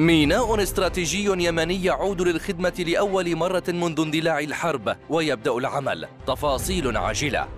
ميناء استراتيجي يمني يعود للخدمة لأول مرة منذ اندلاع الحرب ويبدأ العمل تفاصيل عاجلة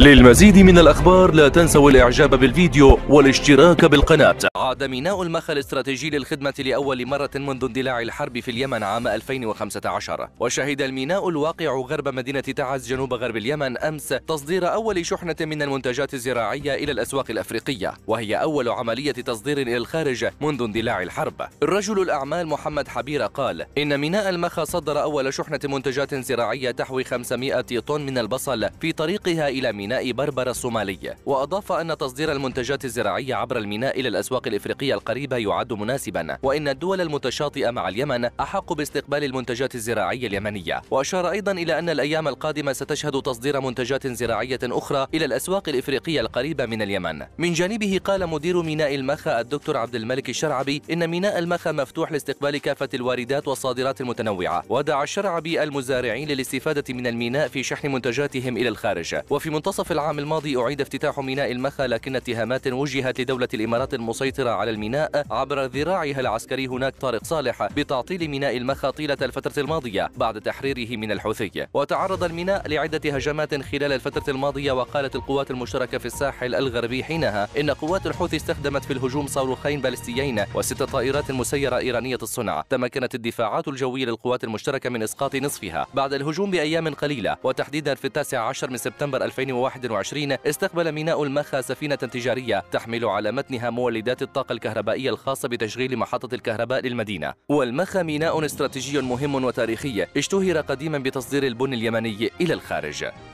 للمزيد من الأخبار لا تنسوا الإعجاب بالفيديو والاشتراك بالقناة عاد ميناء المخا الاستراتيجي للخدمة لأول مرة منذ اندلاع الحرب في اليمن عام 2015 وشهد الميناء الواقع غرب مدينة تعز جنوب غرب اليمن أمس تصدير أول شحنة من المنتجات الزراعية إلى الأسواق الأفريقية وهي أول عملية تصدير إلى الخارج منذ اندلاع الحرب رجل الأعمال محمد حبيرة قال إن ميناء المخا صدر أول شحنة منتجات زراعية تحوي 500 طن من البصل في طريقها إلى ميناء ميناء بربر الصومالي وأضاف أن تصدير المنتجات الزراعية عبر الميناء إلى الأسواق الإفريقية القريبة يعد مناسبا وإن الدول المتشاطئة مع اليمن أحق باستقبال المنتجات الزراعية اليمنية وأشار أيضا إلى أن الأيام القادمة ستشهد تصدير منتجات زراعية أخرى إلى الأسواق الإفريقية القريبة من اليمن من جانبه قال مدير ميناء المخا الدكتور عبد الملك الشرعبي إن ميناء المخا مفتوح لاستقبال كافة الواردات والصادرات المتنوعة ودعا الشرعبي المزارعين للاستفادة من الميناء في شحن منتجاتهم إلى الخارج وفي منتصف منتصف العام الماضي أعيد افتتاح ميناء المخا لكن اتهامات وجهت لدولة الإمارات المسيطرة على الميناء عبر ذراعها العسكري هناك طارق صالح بتعطيل ميناء المخا طيلة الفترة الماضية بعد تحريره من الحوثي وتعرض الميناء لعدة هجمات خلال الفترة الماضية وقالت القوات المشتركة في الساحل الغربي حينها إن قوات الحوثي استخدمت في الهجوم صاروخين بالستيين وست طائرات مسيرة إيرانية الصنع تمكنت الدفاعات الجوية للقوات المشتركة من إسقاط نصفها بعد الهجوم بأيام قليلة وتحديدا في التاسع عشر من سبتمبر 2021 2021 استقبل ميناء المخا سفينة تجارية تحمل على متنها مولدات الطاقة الكهربائية الخاصة بتشغيل محطة الكهرباء للمدينة والمخا ميناء استراتيجي مهم وتاريخي اشتهر قديما بتصدير البن اليمني إلى الخارج